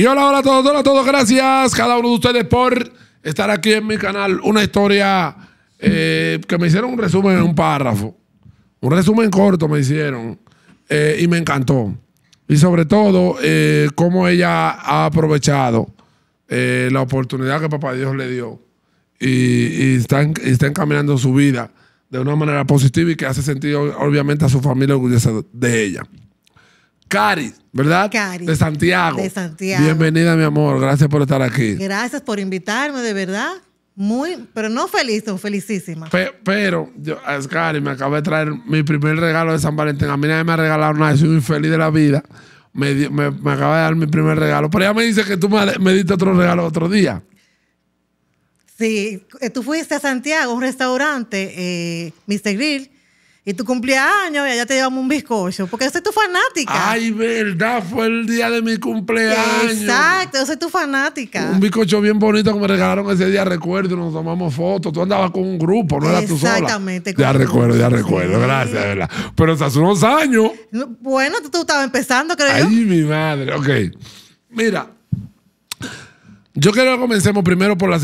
Y hola, hola a todos, hola a todos, gracias cada uno de ustedes por estar aquí en mi canal. Una historia eh, que me hicieron un resumen en un párrafo. Un resumen corto me hicieron eh, y me encantó. Y sobre todo, eh, cómo ella ha aprovechado la oportunidad que papá Dios le dio y, está, encaminando su vida de una manera positiva y que hace sentido, obviamente, a su familia orgullosa de ella. Cari, ¿verdad? De Santiago. De Santiago. Bienvenida, mi amor. Gracias por estar aquí. Gracias por invitarme, de verdad. Muy, pero no feliz, felicísima. felicísimas. pero, yo, es me acabo de traer mi primer regalo de San Valentín. A mí nadie me ha regalado nada, soy muy feliz de la vida. Me, me, acaba de dar mi primer regalo. Pero ya me dice que tú me, diste otro regalo otro día. Sí, eh, tú fuiste a Santiago, un restaurante, eh, Mr. Grill y tu cumpleaños, y allá te llevamos un bizcocho, porque yo soy tu fanática. Ay, verdad, fue el día de mi cumpleaños. Exacto, yo soy tu fanática. Un bizcocho bien bonito que me regalaron ese día, recuerdo, nos tomamos fotos. Tú andabas con un grupo, no eras tú sola. Exactamente. Ya recuerdo, ya recuerdo, gracias, verdad. Pero hace unos años. Bueno, tú, estabas empezando, creo Ay, mi madre, ok. Mira, yo creo que comencemos primero por,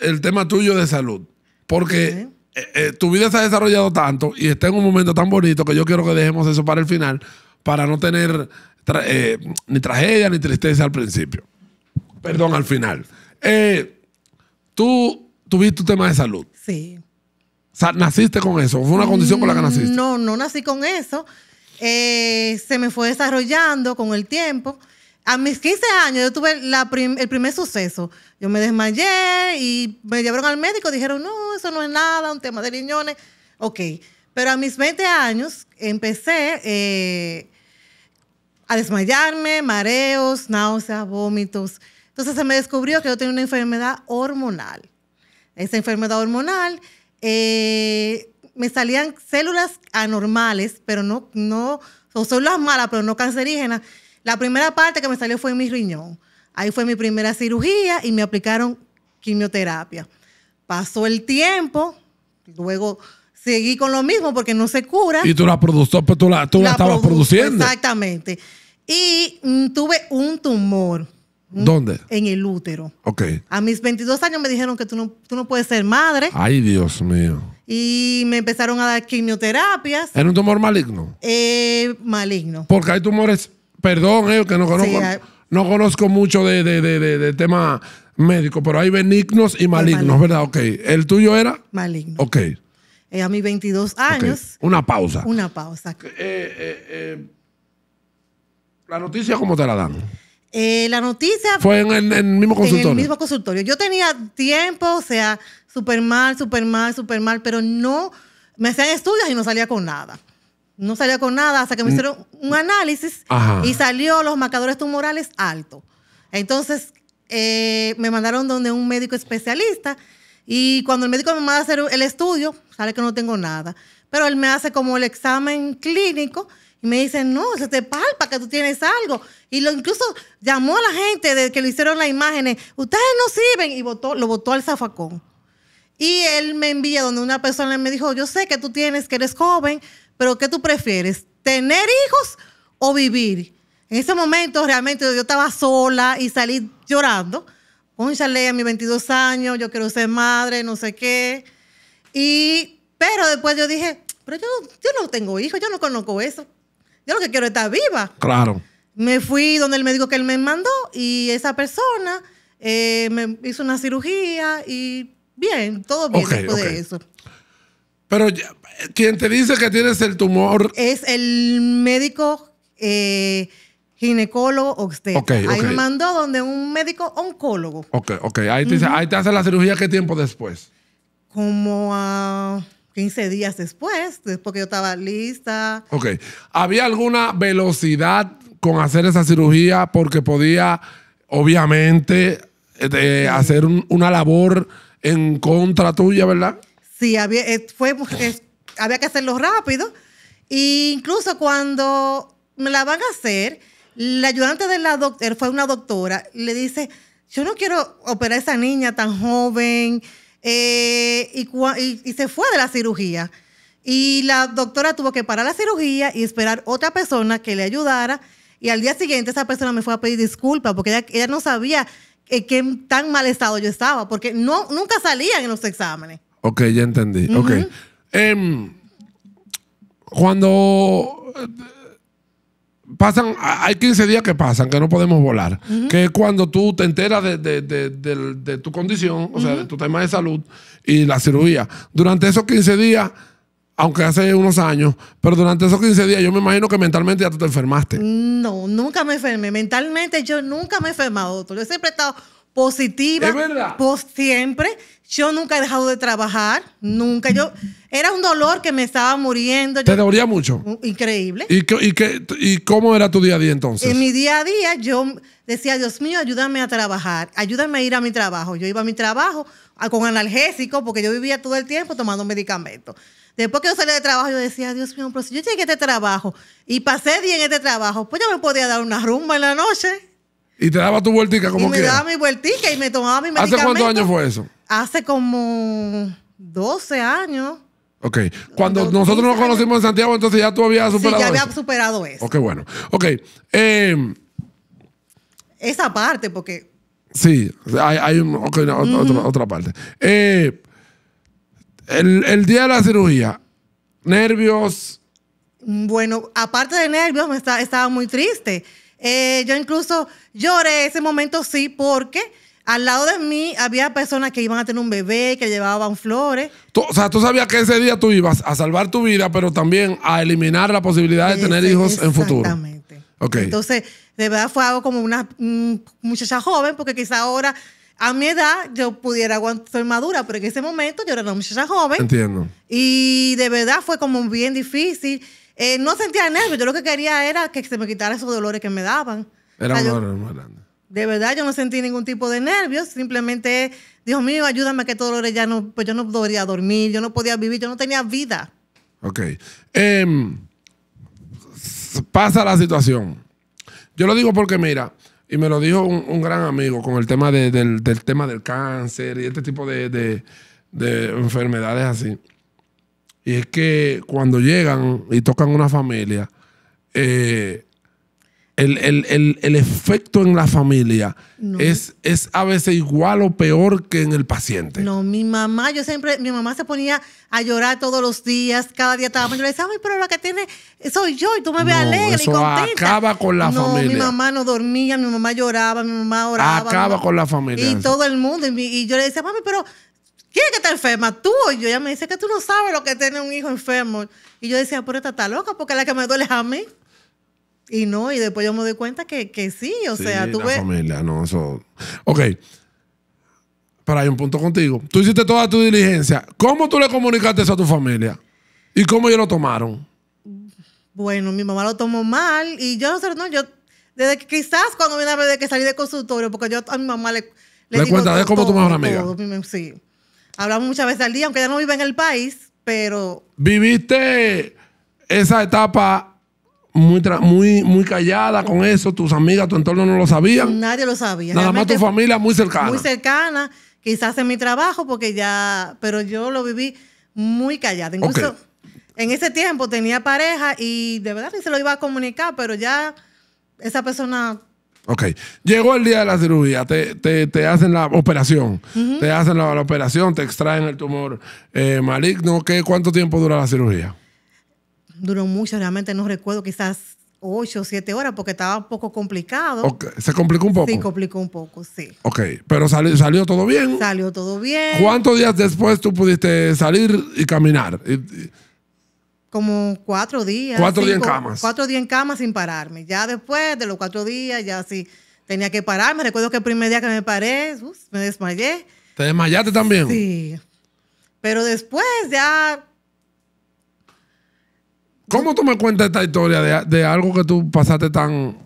el tema tuyo de salud, porque... Eh, eh, tu vida se ha desarrollado tanto y está en un momento tan bonito que yo quiero que dejemos eso para el final, para no tener eh, ni tragedia ni tristeza al principio. Perdón, al final. tú tuviste un tema de salud. Sí. ¿Naciste con eso? ¿Fue una condición con la que mm, naciste? No, no nací con eso. se me fue desarrollando con el tiempo a mis 15 años yo tuve el primer suceso. Yo me desmayé y me llevaron al médico. Dijeron, no, eso no es nada, un tema de riñones. Ok. Pero a mis 20 años empecé eh, a desmayarme, mareos, náuseas, vómitos. Entonces se me descubrió que yo tenía una enfermedad hormonal. Esa enfermedad hormonal eh, me salían células anormales, pero no, no, son células malas, pero no cancerígenas la primera parte que me salió fue en mi riñón. Ahí fue mi primera cirugía y me aplicaron quimioterapia. Pasó el tiempo, luego seguí con lo mismo porque no se cura. Y tú la, produjiste, pues, tú la, estabas produciendo. Exactamente. Y mm, tuve un tumor. Mm, ¿Dónde? En el útero. Ok. A mis 22 años me dijeron que tú no, tú no puedes ser madre. Ay, Dios mío. Y me empezaron a dar quimioterapias. ¿Era un tumor maligno? Eh, maligno. Porque hay tumores perdón, eh, que no conozco, no conozco mucho de, de, de, tema médico, pero hay benignos y malignos, ¿verdad? Ok. ¿El tuyo era? Maligno. Ok. Eh, a mis 22 años. Una pausa. Una pausa. Eh, ¿La noticia cómo te la dan? la noticia fue en, el mismo consultorio. En el mismo consultorio. Yo tenía tiempo, o sea, súper mal, súper mal, súper mal, pero no me hacían estudios y no salía con nada no salió con nada hasta que me mm. hicieron un análisis y salió los marcadores tumorales altos. Entonces eh, me mandaron donde un médico especialista y cuando el médico me manda a hacer el estudio, sale que no tengo nada. Pero él me hace como el examen clínico y me dice, no, se te palpa que tú tienes algo. Y lo incluso llamó a la gente de que le hicieron las imágenes, ustedes no sirven y lo votó al zafacón. Y él me envía donde una persona me dijo, yo sé que tú tienes, que eres joven, pero ¿qué tú prefieres? ¿Tener hijos o vivir? En ese momento realmente yo estaba sola y salí llorando. Pónchale a mis 22 años, yo quiero ser madre, no sé qué. Y, pero después yo dije, pero yo, yo no tengo hijos, yo no conozco eso. Yo lo que quiero es estar viva. Claro. Me fui donde el médico que él me mandó y esa persona eh, me hizo una cirugía y bien, todo bien después de eso. Pero quien te dice que tienes el tumor. Es el médico eh, ginecólogo usted Ahí me mandó donde un médico oncólogo. Ok, ok. Ahí te, hace la cirugía, ¿qué tiempo después? Como a. 15 días después, después que yo estaba lista. Ok. ¿Había alguna velocidad con hacer esa cirugía? Porque podía, obviamente, eh, hacer una labor en contra tuya, ¿verdad? Sí, había, eh, fue, había que hacerlo rápido. E incluso cuando me la van a hacer, la ayudante de la doctora, fue una doctora, le dice, yo no quiero operar a esa niña tan joven, eh, y, se fue de la cirugía. Y la doctora tuvo que parar la cirugía y esperar otra persona que le ayudara. Y al día siguiente esa persona me fue a pedir disculpas porque ella, no sabía en eh, qué tan mal estado yo estaba, porque no, nunca salían en los exámenes. Ok, ya entendí. Ok. Em, cuando eh, pasan, hay 15 días que pasan, que no podemos volar, que es cuando tú te enteras de, tu condición, o sea, de tu tema de salud y la cirugía. Durante esos 15 días, aunque hace unos años, pero durante esos 15 días yo me imagino que mentalmente ya tú te enfermaste. No, nunca me enfermé. Mentalmente yo nunca me he enfermado, Yo siempre he estado positiva. Es verdad. siempre. Yo nunca he dejado de trabajar, nunca. Yo era un dolor que me estaba muriendo. ¿Te dolía mucho? Uh, increíble. ¿Y, y, cómo era tu día a día entonces? En mi día a día yo decía, Dios mío, ayúdame a trabajar, ayúdame a ir a mi trabajo. Yo iba a mi trabajo con analgésico porque yo vivía todo el tiempo tomando medicamentos. Después que yo salí de trabajo, yo decía, Dios mío, pero si yo llegué a este trabajo y pasé bien en este trabajo, pues yo me podía dar una rumba en la noche. Y te daba tu vueltica como y me daba mi vueltica y me tomaba mi medicamento. ¿Hace cuántos años fue eso? Hace como 12 años. Ok. Cuando nosotros nos conocimos en Santiago, entonces ya tú habías superado eso. Sí, ya había superado eso. Ok, bueno. Ok. Em, Esa parte, porque. Sí, hay, hay otra, otra, parte. Eh, el, el día de la cirugía, nervios. Bueno, aparte de nervios, me estaba muy triste. Eh, yo incluso lloré ese momento, sí, porque al lado de mí había personas que iban a tener un bebé, que llevaban flores. o sea, tú sabías que ese día tú ibas a salvar tu vida, pero también a eliminar la posibilidad de tener hijos en futuro. Exactamente. Entonces, de verdad fue algo como una mm, muchacha joven, porque quizá ahora, a mi edad, yo pudiera aguantar, madura, pero en ese momento yo era una muchacha joven. Entiendo. Y de verdad fue como bien difícil. Eh, no sentía nervios. Yo lo que quería era que se me quitara esos dolores que me daban. Era un dolor más grande. De verdad, yo no sentí ningún tipo de nervios. Simplemente, Dios mío, ayúdame que estos dolores ya no... Pues yo no podría dormir, yo no podía vivir, yo no tenía vida. Ok. Em, pasa la situación. Yo lo digo porque, mira... Y me lo dijo un, gran amigo con el tema del, tema del cáncer y este tipo de enfermedades así. Y es que cuando llegan y tocan una familia, eh, el, efecto en la familia es, es a veces igual o peor que en el paciente. No, mi mamá, yo siempre, mi mamá se ponía a llorar todos los días, cada día estaba, yo le decía, ay, pero la que tiene soy yo y tú me ves alegre y contenta. acaba con la no, mi mamá no dormía, mi mamá lloraba, mi mamá oraba. Acaba con la familia. Y todo el mundo, y yo le decía, mami, pero ¿quién es que está enferma? ¿Tú o yo? Ella me dice que tú no sabes lo que tiene un hijo enfermo. Y yo decía, pero esta está loca porque es la que me duele a mí. Y no, y después yo me doy cuenta que, sí, o sea, tú la familia, no, eso... Ok, para hay un punto contigo. Tú hiciste toda tu diligencia. ¿Cómo tú le comunicaste eso a tu familia? ¿Y cómo ellos lo tomaron? Bueno, mi mamá lo tomó mal y yo no sé, no, yo... Desde que quizás cuando me a que salí del consultorio, porque yo a mi mamá le... Le, ¿Le de cómo tu mejor amiga. sí. Hablamos muchas veces al día, aunque ya no vive en el país, pero... ¿Viviste esa etapa muy, muy, muy callada con eso? ¿Tus amigas, tu entorno no lo sabían? Nadie lo sabía. Nada más tu familia muy cercana. Muy cercana, quizás en mi trabajo, porque ya... Pero yo lo viví muy callada. Incluso en ese tiempo tenía pareja y de verdad ni se lo iba a comunicar, pero ya esa persona Ok. Llegó el día de la cirugía, te, hacen la operación, te hacen la, operación, te extraen el tumor eh, maligno. ¿Qué, ¿Cuánto tiempo dura la cirugía? Duró mucho, realmente no recuerdo, quizás ocho o siete horas porque estaba un poco complicado. ¿Se complicó un poco? Sí, complicó un poco, sí. Ok, pero salió todo bien. Salió todo bien. ¿Cuántos días después tú pudiste salir y caminar? como cuatro días. Cuatro días en cama. Cuatro días en cama sin pararme. Ya después de los cuatro días, ya sí, tenía que pararme. Recuerdo que el primer día que me paré, me desmayé. ¿Te desmayaste también? Sí. Pero después ya... ¿Cómo tú me cuentas esta historia de, algo que tú pasaste tan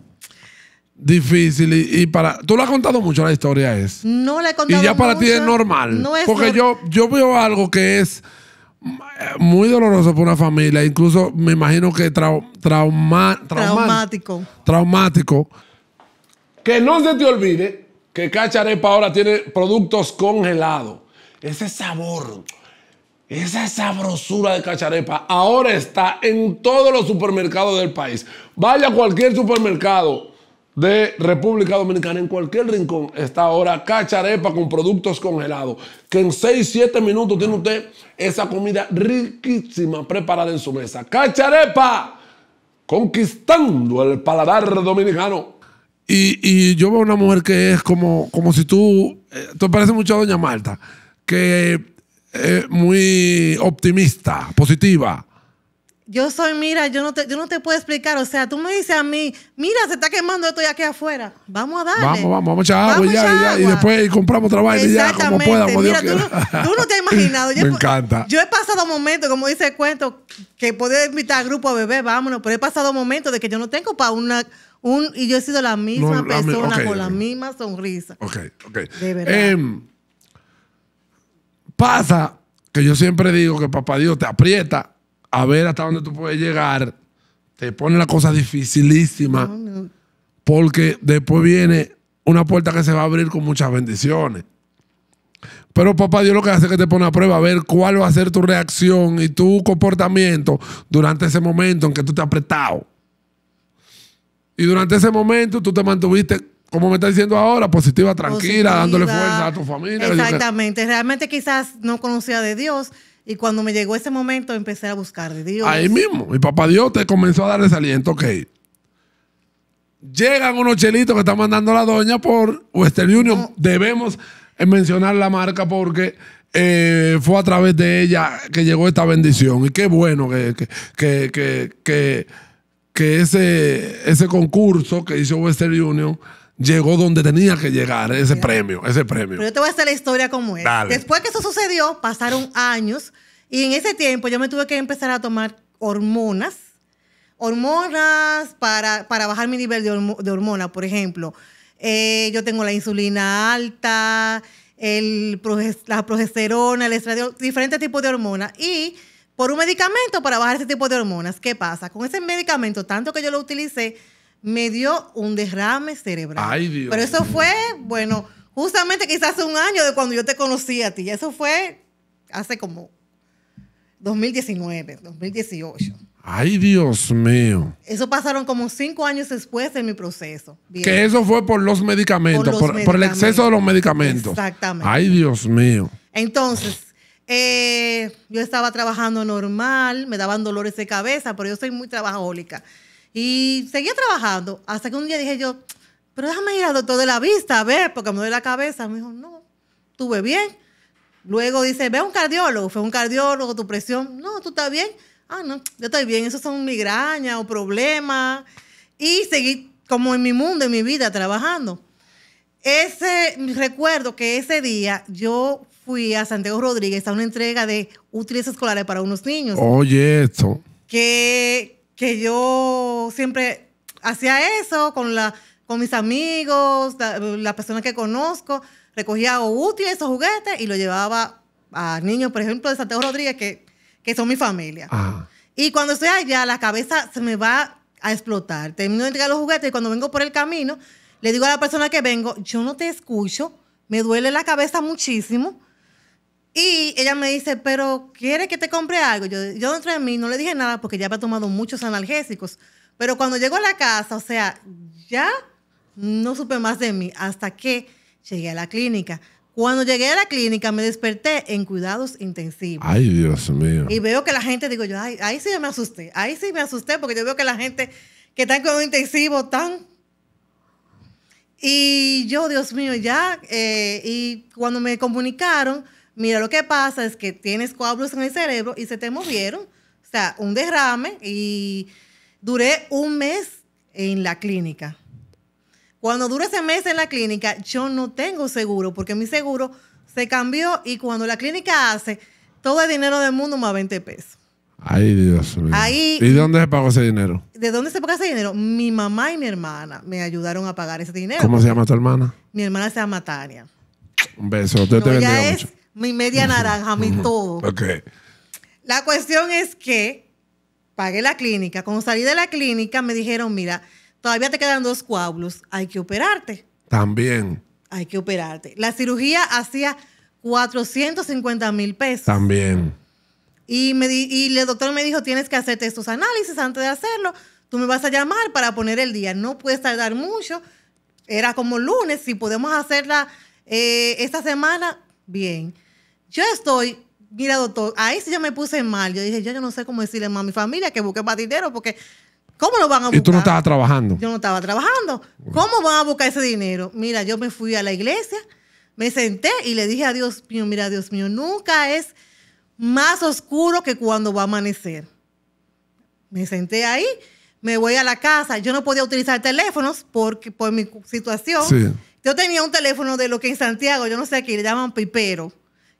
difícil y, para tú lo has contado mucho la historia es no la he contado y ya para ti es normal no es porque yo yo veo algo que es muy doloroso para una familia, incluso me imagino que traumático. Traumático. Que no se te olvide que Cacharepa ahora tiene productos congelados. Ese sabor, esa sabrosura de Cacharepa ahora está en todos los supermercados del país. Vaya a cualquier supermercado de República Dominicana, en cualquier rincón, está ahora cacharepa con productos congelados. Que en 6, 7 minutos tiene usted esa comida riquísima preparada en su mesa. Cacharepa, conquistando el paladar dominicano. Y, yo veo una mujer que es como, como si tú, eh, te parece mucho a Doña Marta, que es muy optimista, positiva yo soy, mira, yo no, te, yo no te puedo explicar. O sea, tú me dices a mí, mira, se está quemando esto ya aquí afuera. Vamos a darle. Vamos, vamos, vamos a echar ya, agua. Y, ya, y después compramos trabajo y ya, como podamos. Mira, tú, no, te has imaginado. Yo, me encanta. Yo he pasado momentos, como dice el cuento, que poder invitar al grupo a beber, vámonos, pero he pasado momentos de que yo no tengo para una... Un, y yo he sido la misma persona con la misma sonrisa. Ok, ok. De verdad. Em, pasa que yo siempre digo que papá Dios te aprieta a ver hasta dónde tú puedes llegar, te pone la cosa dificilísima, porque después viene una puerta que se va a abrir con muchas bendiciones. Pero papá Dios lo que hace es que te pone a prueba a ver cuál va a ser tu reacción y tu comportamiento durante ese momento en que tú te has apretado. Y durante ese momento tú te mantuviste, como me está diciendo ahora, positiva, tranquila, dándole fuerza a tu familia. Exactamente. Realmente quizás no conocía de Dios, y cuando me llegó ese momento, empecé a buscar de Dios. Ahí mismo. mi papá Dios te comenzó a dar ese aliento. Ok. Llegan unos chelitos que está mandando la doña por Western Union. Debemos eh, mencionar la marca porque eh, fue a través de ella que llegó esta bendición. Y qué bueno que, que, ese, ese concurso que hizo Western Union llegó donde tenía que llegar ese premio, ese premio. Pero yo te voy a hacer la historia como es. Después que eso sucedió, pasaron años y en ese tiempo yo me tuve que empezar a tomar hormonas, hormonas para, bajar mi nivel de, hormona, por ejemplo. Eh, yo tengo la insulina alta, el, la progesterona, el estradiol, diferentes tipos de hormonas. Y por un medicamento para bajar ese tipo de hormonas, ¿qué pasa? Con ese medicamento, tanto que yo lo utilicé, me dio un derrame cerebral. Ay, Dios. Pero eso fue, bueno, justamente quizás un año de cuando yo te conocí a ti. Eso fue hace como 2019, 2018. Ay, Dios mío. Eso pasaron como cinco años después de mi proceso. Que eso fue por los medicamentos, por, el exceso de los medicamentos. Exactamente. Ay, Dios mío. Entonces, eh, yo estaba trabajando normal, me daban dolores de cabeza, pero yo soy muy trabajólica. Y seguía trabajando hasta que un día dije yo, pero déjame ir al doctor de la vista a ver, porque me duele la cabeza. Me dijo, no, tuve bien. Luego dice, ve a un cardiólogo, fue un cardiólogo, tu presión, no, tú estás bien. Ah, no, yo estoy bien, esos son migrañas o problemas. Y seguí como en mi mundo, en mi vida, trabajando. Ese, recuerdo que ese día yo fui a Santiago Rodríguez a una entrega de útiles escolares para unos niños. Oye, esto. Que que yo siempre hacía eso con, la, con mis amigos, la personas que conozco, recogía útiles esos juguetes y lo llevaba a niños, por ejemplo, de Santiago Rodríguez, que, que son mi familia. Y cuando estoy allá, la cabeza se me va a explotar. Termino de entregar los juguetes y cuando vengo por el camino, le digo a la persona que vengo, yo no te escucho, me duele la cabeza muchísimo y ella me dice, pero ¿quiere que te compre algo? Yo, yo dentro de mí no le dije nada porque ya había tomado muchos analgésicos. Pero cuando llego a la casa, o sea, ya no supe más de mí hasta que llegué a la clínica. Cuando llegué a la clínica me desperté en cuidados intensivos. Ay, Dios mío. Y veo que la gente, digo yo, ay, ahí sí me asusté, ahí sí me asusté porque yo veo que la gente que está en cuidados intensivos tan... Y yo, Dios mío, ya, eh, y cuando me comunicaron, Mira, lo que pasa es que tienes coágulos en el cerebro y se te movieron. O sea, un derrame y duré un mes en la clínica. Cuando dura ese mes en la clínica, yo no tengo seguro porque mi seguro se cambió y cuando la clínica hace todo el dinero del mundo más 20 pesos. Ay, Dios mío. ¿Y ¿Y dónde se pagó ese dinero? ¿De dónde se pagó ese dinero? Mi mamá y mi hermana me ayudaron a pagar ese dinero. ¿Cómo se llama tu hermana? Mi hermana se llama Tania. Un beso. te mi media naranja, mi todo. Ok. La cuestión es que pagué la clínica. Cuando salí de la clínica me dijeron, mira, todavía te quedan dos coágulos, hay que operarte. También. Hay que operarte. La cirugía hacía 450 mil pesos. También. Y, me y el doctor me dijo, tienes que hacerte estos análisis antes de hacerlo. Tú me vas a llamar para poner el día. No puedes tardar mucho. Era como lunes. Si podemos hacerla eh, esta semana, bien. Yo estoy, mira, doctor, ahí sí yo me puse mal. Yo dije, yo, yo no sé cómo decirle a mi familia que busque más dinero porque ¿Cómo lo van a buscar? Y tú no estabas trabajando. Yo no estaba trabajando. ¿Cómo van a buscar ese dinero? Mira, yo me fui a la iglesia, me senté y le dije a Dios mío, mira, Dios mío, nunca es más oscuro que cuando va a amanecer. Me senté ahí, me voy a la casa. Yo no podía utilizar teléfonos porque, por mi situación. Sí. Yo tenía un teléfono de lo que en Santiago, yo no sé aquí, le llaman pipero,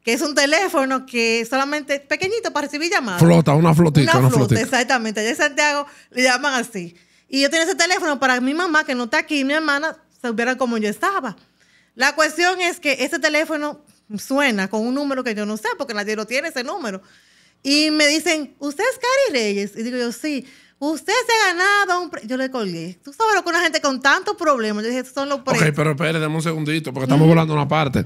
que es un teléfono que solamente pequeñito para recibir llamadas. Flota, una flotita, una, una flota, Exactamente, allá en Santiago le llaman así. Y yo tenía ese teléfono para mi mamá, que no está aquí, y mi hermana, se hubiera como yo estaba. La cuestión es que ese teléfono suena con un número que yo no sé, porque nadie lo tiene ese número. Y me dicen, ¿usted es Cari Reyes? Y digo yo, sí. Usted se ha ganado un Yo le colgué. Tú sabes lo que una gente con tantos problemas. Yo dije, son los Okay, Ok, pero espérenme un segundito, porque estamos volando una parte.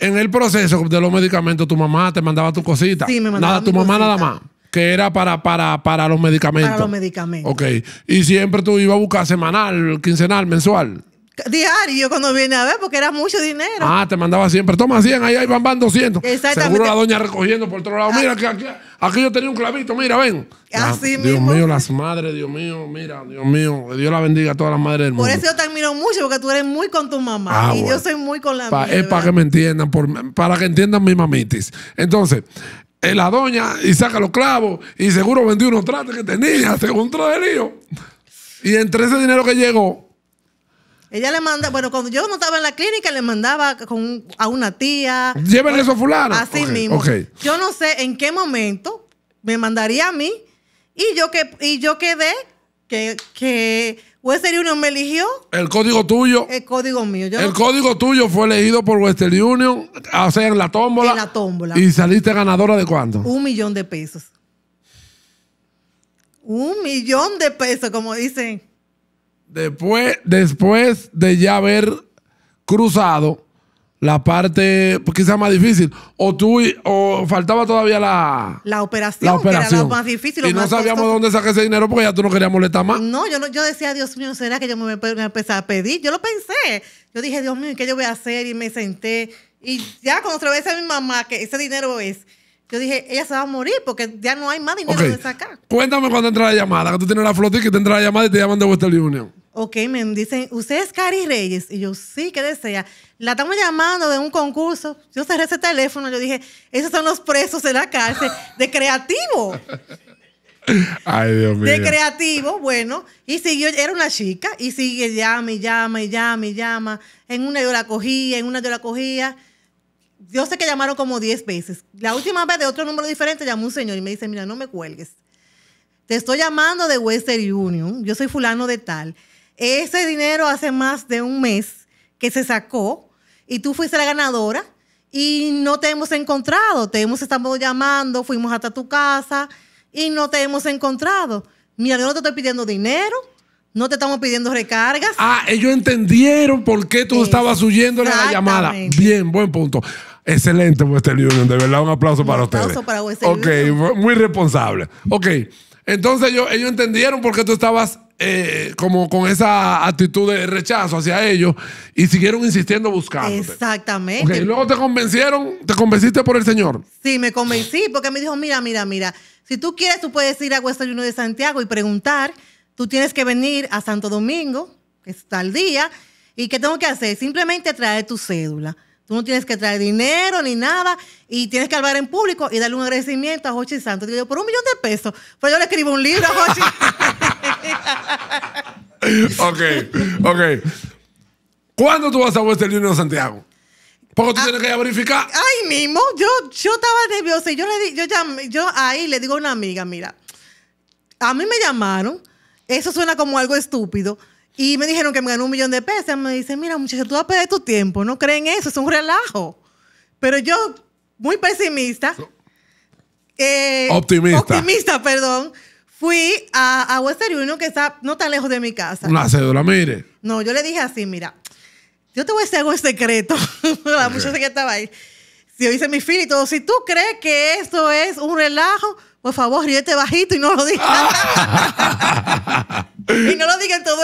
En el proceso de los medicamentos, tu mamá te mandaba tu cosita. Sí, me mandaba. Nada, tu mamá nada más. Que era para, para, para los medicamentos. Para los medicamentos. Ok. Y siempre tú ibas a buscar semanal, quincenal, mensual diario cuando viene a ver, porque era mucho dinero. Ah, te mandaba siempre. Toma 100, ahí, ahí van, van 200. Exactamente. Seguro la doña recogiendo por otro lado. Ah. Mira, que aquí, yo tenía un clavito, mira, ven. Así ah, mismo. Dios mío, las madres, Dios mío, mira, Dios mío. Dios la bendiga a todas las madres del Por eso yo te admiro mucho, porque tú eres muy con tu mamá. Ah, y yo soy muy con la Es para que me entiendan, para que entiendan mi mamitis. Entonces, eh, la doña y saca los clavos y seguro vendió unos trates que tenía, según lío. Y entre ese dinero que llegó, ella le manda, bueno, cuando yo no estaba en la clínica, le mandaba a una tía. Llévenle eso a fulano. Así mismo. Yo no sé en qué momento me mandaría a mí y yo, que, y yo quedé que, que Western Union me eligió. El código tuyo. El código mío. el código tuyo fue elegido por Western Union, ah, o sea, en la tómbola. En la tómbola. ¿Y saliste ganadora de cuánto? Un millón de pesos. Un millón de pesos, como dicen. Después, después de ya haber cruzado la parte pues, quizá más difícil, o tú o faltaba todavía la, operación, la operación. Que era lo más difícil. y no sabíamos dónde sacar ese dinero porque ya tú no querías molestar más. No, yo yo decía, Dios mío, ¿será que yo me empecé a pedir? Yo lo pensé. Yo dije, Dios mío, ¿qué yo voy a hacer? Y me senté. Y ya cuando otra vez a mi mamá que ese dinero es yo dije, ella se va a morir porque ya no hay más dinero de sacar. Cuéntame cuando entra la llamada, que tú tienes la flota y que te entra la llamada y te llaman de Western Union. Ok, me dicen, ¿usted es Cari Reyes? Y yo, sí, ¿qué desea? La estamos llamando de un concurso. Yo cerré ese teléfono, yo dije, esos son los presos en la cárcel, de creativo. Ay, Dios mío. De creativo, bueno. Y siguió, era una chica, y sigue, llama y llama y llama y llama. En una yo la cogía, en una yo la cogía yo sé que llamaron como 10 veces. La última vez de otro número diferente llamó un señor y me dice, mira, no me cuelgues. Te estoy llamando de Western Union. Yo soy fulano de tal. Ese dinero hace más de un mes que se sacó y tú fuiste la ganadora y no te hemos encontrado. Te hemos estado llamando, fuimos hasta tu casa y no te hemos encontrado. Mira, yo no te estoy pidiendo dinero. No te estamos pidiendo recargas. Ah, ellos entendieron por qué tú estabas huyendo la llamada. Bien, buen punto. Excelente Western Union, de verdad un aplauso para un aplauso Para Western ok, muy responsable. Ok, entonces ellos, entendieron por qué tú estabas eh, como con esa actitud de rechazo hacia ellos y siguieron insistiendo buscando. Exactamente. y luego te convencieron, te convenciste por el Señor. Sí, me convencí porque me dijo, mira, mira, mira, si tú quieres tú puedes ir a Western Union de Santiago y preguntar, tú tienes que venir a Santo Domingo, que está al día, y ¿qué tengo que hacer? Simplemente traer tu cédula. Tú no tienes que traer dinero ni nada y tienes que hablar en público y darle un agradecimiento a Jochi Santos. Digo yo, por un millón de pesos. Pues yo le escribo un libro a Jochi. ok, ok. ¿Cuándo tú vas a Western Union Santiago? Porque tú ah. tienes que verificar. Ay, mismo, yo, yo estaba nerviosa y yo le yo, yo ahí le digo a una amiga, mira, a mí me llamaron, eso suena como algo estúpido, y me dijeron que me ganó un millón de pesos. Me dice, mira, muchachos, tú vas a perder tu tiempo. No creen eso, es un relajo. Pero yo, muy pesimista. Eh, optimista. Optimista, perdón. Fui a, a Western Union, que está no tan lejos de mi casa. Una cédula, mire. No, yo le dije así, mira, yo te voy a decir algo secreto. La muchacha que estaba ahí. Si yo hice mi fila y todo, si tú crees que eso es un relajo, por favor, ríete bajito y no lo digas. y no lo digan todo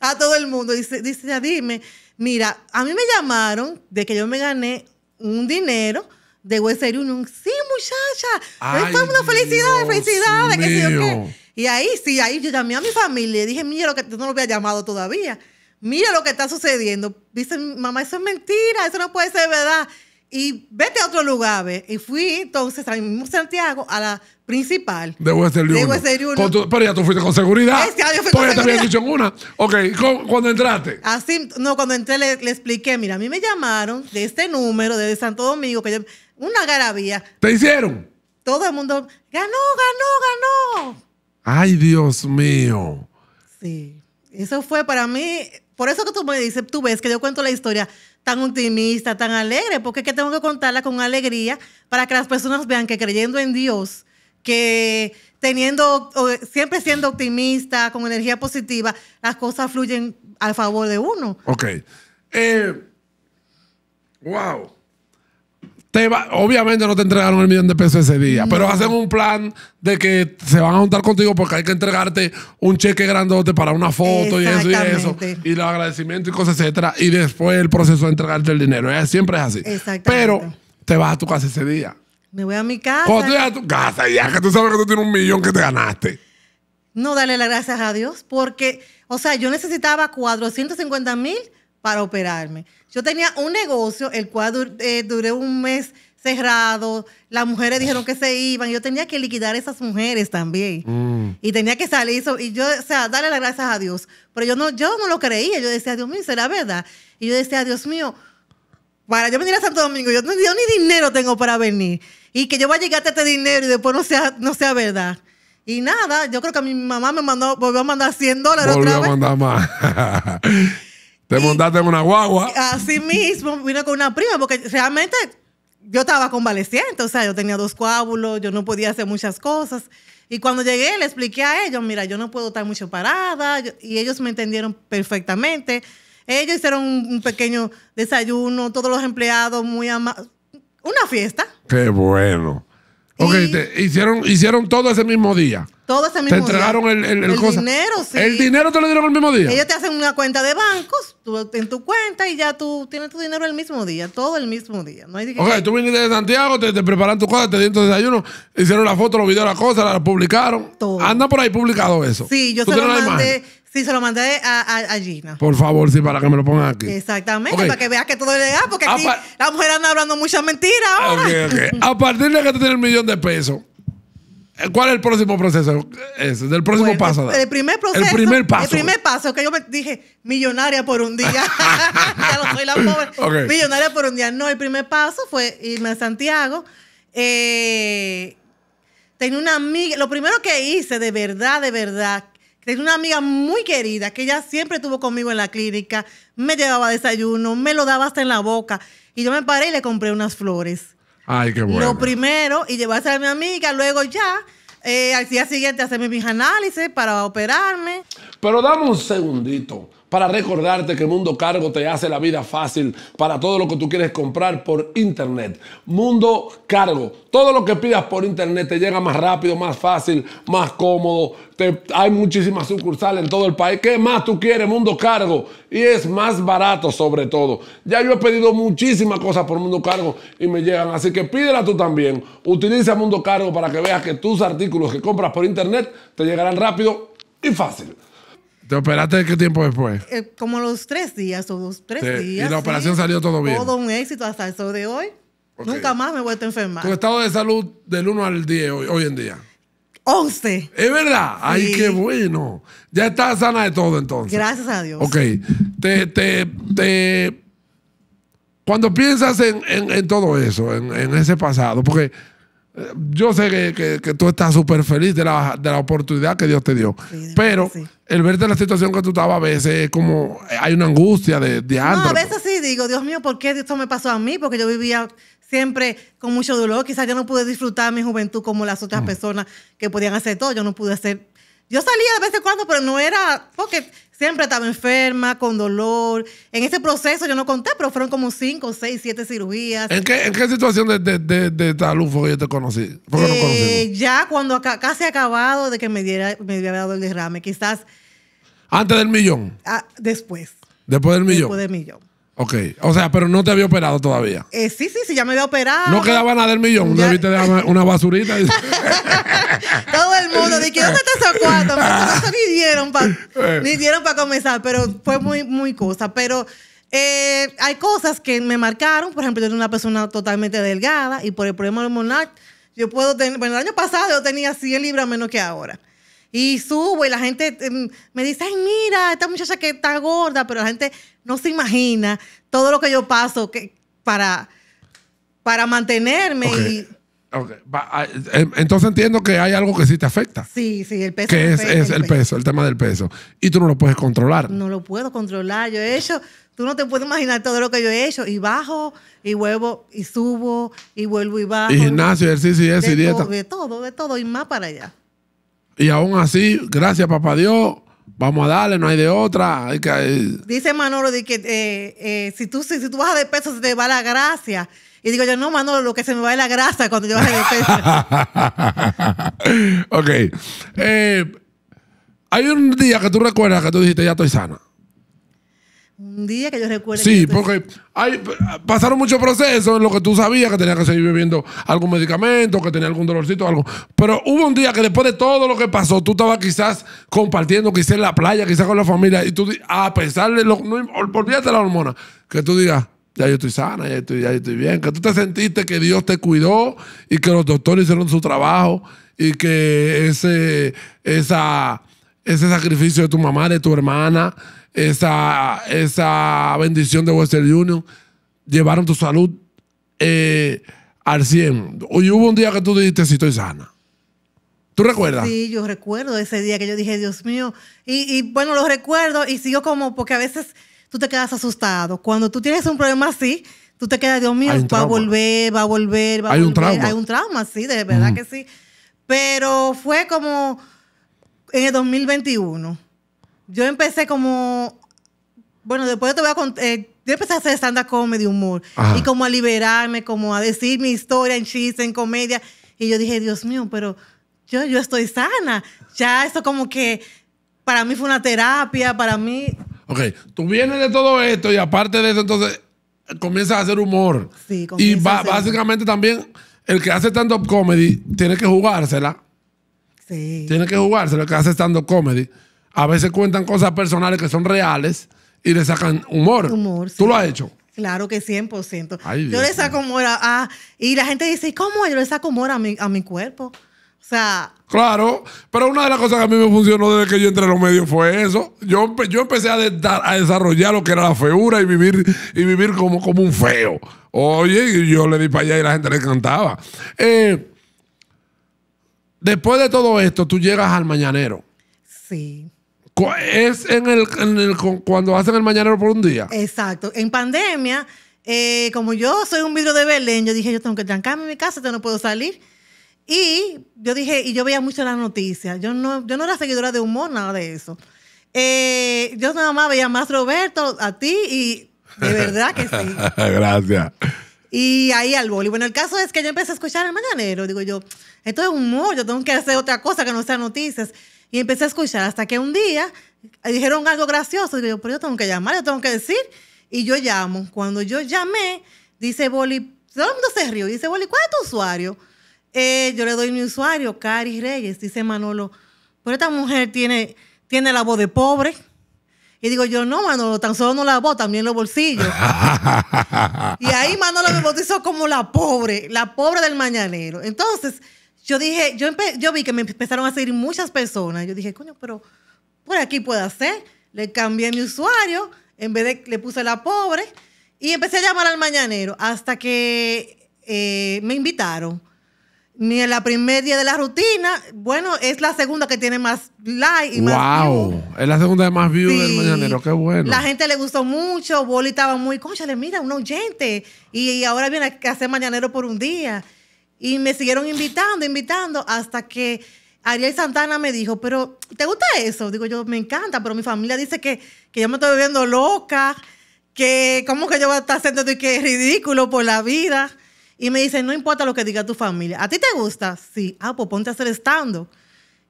a todo el mundo. Dice, dice, ya dime, mira, a mí me llamaron de que yo me gané un dinero de West Union. Sí, muchacha. esto es felicidad, felicidad, felicidad Y ahí sí, ahí yo llamé a mi familia y dije, mira lo que tú no lo había llamado todavía. Mira lo que está sucediendo. Dice, mamá, eso es mentira, eso no puede ser verdad y vete a otro lugar, ve Y fui entonces al mismo Santiago, a la principal. De Western De Pero ya tú fuiste con seguridad. Este año fui porque te dicho una. Ok, cuando entraste? Así, no, cuando entré le, expliqué, mira, a mí me llamaron de este número, desde Santo Domingo, que yo, una garabía. ¿Te hicieron? Todo el mundo, ganó, ganó, ganó. Ay, Dios mío. Sí, eso fue para mí, por eso que tú me dices, tú ves que yo cuento la historia tan optimista, tan alegre, porque es que tengo que contarla con alegría para que las personas vean que creyendo en Dios, que teniendo, siempre siendo optimista, con energía positiva, las cosas fluyen a favor de uno. Ok. Eh, wow obviamente no te entregaron el millón de pesos ese día, pero hacen un plan de que se van a juntar contigo porque hay que entregarte un cheque grandote para una foto y eso y eso, y los agradecimientos y cosas, etcétera, y después el proceso de entregarte el dinero. Siempre es así. Pero te vas a tu casa ese día. Me voy a mi casa. Cuando tú vas a tu casa, ya que tú sabes que tú tienes un millón que te ganaste. No, dale las gracias a Dios, porque, o sea, yo necesitaba 450 mil para operarme. Yo tenía un negocio, el cual eh, duré un mes cerrado, las mujeres dijeron que se iban, yo tenía que liquidar esas mujeres también. Mm. Y tenía que salir, y yo, o sea, darle las gracias a Dios. Pero yo no, yo no lo creía, yo decía, Dios mío, será verdad. Y yo decía, Dios mío, para yo venir a Santo Domingo, yo, ni dinero tengo para venir. Y que yo voy a llegar a este dinero y después no sea, no sea verdad. Y nada, yo creo que mi mamá me mandó, volvió a mandar 100 dólares otra vez. a mandar más. Te montaste en una guagua. Así mismo, vine con una prima, porque realmente yo estaba convaleciente, o sea, yo tenía dos coágulos, yo no podía hacer muchas cosas. Y cuando llegué, le expliqué a ellos, mira, yo no puedo estar mucho parada, y ellos me entendieron perfectamente. Ellos hicieron un pequeño desayuno, todos los empleados muy amables. Una fiesta. Qué bueno. Ok, hicieron, hicieron todo ese mismo día. Todo ese mismo día. Te entregaron el, el, dinero, sí. El dinero te lo dieron el mismo día. Ellos te hacen una cuenta de bancos tú, en tu cuenta y ya tú tienes tu dinero el mismo día, todo el mismo día. No hay ok, tú viniste de Santiago, te, te preparan tu cosa, te dieron tu desayuno, hicieron la foto, los videos, la cosa, la publicaron. Todo. Anda por ahí publicado eso. Sí, yo se lo mandé. Sí, se lo mandé a, a, Gina. Por favor, sí, para que me lo pongan aquí. Exactamente, para que veas que todo es legal, porque aquí la mujer anda hablando muchas mentiras ahora. A partir de que tú tienes el millón de pesos, eh, ¿cuál es el próximo proceso? Es, del próximo paso. El, primer proceso. El primer paso. El primer paso, que yo me dije, millonaria por un día. ya no soy la pobre. Millonaria por un día. No, el primer paso fue irme a Santiago. Eh, tenía una amiga. Lo primero que hice, de verdad, de verdad, Tenía una amiga muy querida que ella siempre estuvo conmigo en la clínica, me llevaba desayuno, me lo daba hasta en la boca. Y yo me paré y le compré unas flores. Ay, qué bueno. Lo primero, y llevarse a mi amiga, luego ya, eh, al día siguiente hacerme mis análisis para operarme. Pero dame un segundito para recordarte que Mundo Cargo te hace la vida fácil para todo lo que tú quieres comprar por internet. Mundo Cargo, todo lo que pidas por internet te llega más rápido, más fácil, más cómodo. Te, hay muchísimas sucursales en todo el país. ¿Qué más tú quieres, Mundo Cargo? Y es más barato sobre todo. Ya yo he pedido muchísimas cosas por Mundo Cargo y me llegan, así que pídela tú también. Utiliza Mundo Cargo para que veas que tus artículos que compras por internet te llegarán rápido y fácil. ¿Te operaste qué tiempo después? Eh, como los tres días o dos, tres días. Y la operación salió todo bien. Todo un éxito hasta el sol de hoy. Nunca más me he vuelto a enfermar. ¿Tu estado de salud del 1 al 10 hoy, en día? 11. ¿Es verdad? Ay, qué bueno. Ya estás sana de todo entonces. Gracias a Dios. Ok. Te, te, te... Cuando piensas en, en, en todo eso, en, en ese pasado, porque yo sé que, tú estás súper feliz de la, oportunidad que Dios te dio, pero el verte en la situación que tú estabas a veces es como hay una angustia de, de No, a veces sí digo, Dios mío, ¿por qué esto me pasó a mí? Porque yo vivía siempre con mucho dolor, quizás yo no pude disfrutar mi juventud como las otras mm. personas que podían hacer todo, yo no pude hacer yo salía de vez en cuando, pero no era porque siempre estaba enferma, con dolor. En ese proceso yo no conté, pero fueron como cinco, seis, siete cirugías. ¿En qué, situación de, de, fue que yo te conocí? Eh, ya cuando casi acabado de que me, diera, me dado el derrame, quizás. ¿Antes del millón? Ah, después. ¿Después del millón? Después del millón. Ok, o sea, pero no te había operado todavía. Eh, sí, sí, sí, ya me había operado. No quedaba nada del millón, me debiste una basurita. Todo el mundo, ¿de que dónde está esos ni dieron para eh. ni dieron para comenzar, pero fue muy, muy cosa. Pero eh, hay cosas que me marcaron, por ejemplo, yo era una persona totalmente delgada y por el problema del hormonal, yo puedo tener, bueno, el año pasado yo tenía 100 libras menos que ahora y subo y la gente em, me dice, ay, mira, esta muchacha que está gorda, pero la gente no se imagina todo lo que yo paso para, para mantenerme. Ah, eh, entonces entiendo que hay algo que sí te afecta. Sí, sí, el peso. Que es, el, peso. el tema del peso. Y tú no lo puedes controlar. No lo puedo controlar. Yo he hecho, tú no te puedes imaginar todo lo que yo he hecho. Y bajo, y vuelvo, y subo, y vuelvo y bajo. Y gimnasio, ejercicio sí, eso, y dieta. de todo, de todo, y más para allá. Y aún así, gracias papá Dios, vamos a darle, no hay de otra. Eh, Dice Manolo de que eh, eh, si, tú, si, tú bajas de peso se te va la gracia. Y digo yo, no, Manolo, lo que se me va es la grasa cuando yo bajo de peso. ok. hay un día que tú recuerdas que tú dijiste, ya estoy sana. Un día que yo recuerdo. Sí, porque pasaron muchos procesos en los que tú sabías que tenía que seguir bebiendo algún medicamento, que tenía algún dolorcito, algo. Pero hubo un día que después de todo lo que pasó, tú estabas quizás compartiendo, quizás en la playa, quizás con la familia, y tú, a pesar de lo. No, olvídate de la hormona, que tú digas, ya yo estoy sana, ya, estoy, estoy bien, que tú te sentiste que Dios te cuidó y que los doctores hicieron su trabajo y que ese, esa, ese sacrificio de tu mamá, de tu hermana, esa, esa bendición de Western Union, llevaron tu salud eh, al 100. Hoy hubo un día que tú dijiste, si estoy sana. ¿Tú recuerdas? Sí, yo recuerdo ese día que yo dije, Dios mío. Y, bueno, lo recuerdo y sigo como, porque a veces tú te quedas asustado. Cuando tú tienes un problema así, tú te quedas, Dios mío, va a volver, va a volver, va Hay a volver. un trauma. Hay un trauma, sí, de verdad mm. que sí. Pero fue como en el 2021 yo empecé como, bueno, después te voy a contar, eh, yo empecé a hacer stand-up comedy, humor, y como a liberarme, como a decir mi historia en chiste, en comedia, y yo dije, Dios mío, pero yo, yo estoy sana, ya eso como que para mí fue una terapia, para mí... Ok, tú vienes de todo esto y aparte de eso, entonces comienzas a hacer humor. Sí, Y básicamente también el que hace stand-up comedy tiene que jugársela. Sí. Tiene que jugársela el que hace stand-up comedy a veces cuentan cosas personales que son reales y le sacan humor. ¿Tú lo has hecho? Claro que 100%. yo le saco humor a, Y la gente dice, ¿cómo yo le saco humor a mi, a mi cuerpo? O sea. Claro, pero una de las cosas que a mí me funcionó desde que yo entré a los medios fue eso. Yo, yo empecé a, desarrollar lo que era la feura y vivir, y vivir como, como un feo. Oye, y yo le di para allá y la gente le cantaba. Eh, después de todo esto, tú llegas al mañanero. Sí. Es en el, cuando hacen el mañanero por un día. Exacto. En pandemia, eh, como yo soy un vidrio de Belén, yo dije, yo tengo que trancarme en mi casa, yo no puedo salir. Y yo dije, y yo veía mucho las noticias. Yo no, yo no era seguidora de humor, nada de eso. Eh, yo nada más veía más Roberto, a ti, y de verdad que sí. Gracias. Y ahí al boli. Bueno, el caso es que yo empecé a escuchar el mañanero. Digo yo, esto es humor, yo tengo que hacer otra cosa que no sea noticias. Y empecé a escuchar hasta que un día eh, dijeron algo gracioso. Y yo, pero yo tengo que llamar, yo tengo que decir. Y yo llamo. Cuando yo llamé, dice Boli, todo el mundo se rió. Dice Boli, ¿cuál es tu usuario? Eh, yo le doy mi usuario, Cari Reyes. Dice Manolo, pero esta mujer tiene, tiene la voz de pobre. Y digo yo, no, Manolo, tan solo no la voz, también los bolsillos. y ahí Manolo me bautizó como la pobre, la pobre del mañanero. Entonces, yo dije, yo, yo vi que me empezaron a seguir muchas personas. Yo dije, coño, pero por aquí puede hacer. Le cambié mi usuario, en vez de le puse la pobre, y empecé a llamar al mañanero hasta que eh, me invitaron. Ni en la primer día de la rutina, bueno, es la segunda que tiene más like y más views. Es la segunda de más views del mañanero, qué bueno. La gente le gustó mucho, Boli estaba muy, le mira, un oyente. y ahora viene a hacer mañanero por un día. Y me siguieron invitando, invitando, hasta que Ariel Santana me dijo, pero ¿te gusta eso? Digo yo, me encanta, pero mi familia dice que, que yo me estoy viviendo loca, que cómo que yo voy a estar haciendo que es ridículo por la vida. Y me dice, no importa lo que diga tu familia, ¿a ti te gusta? Sí, ah, pues ponte a hacer estando.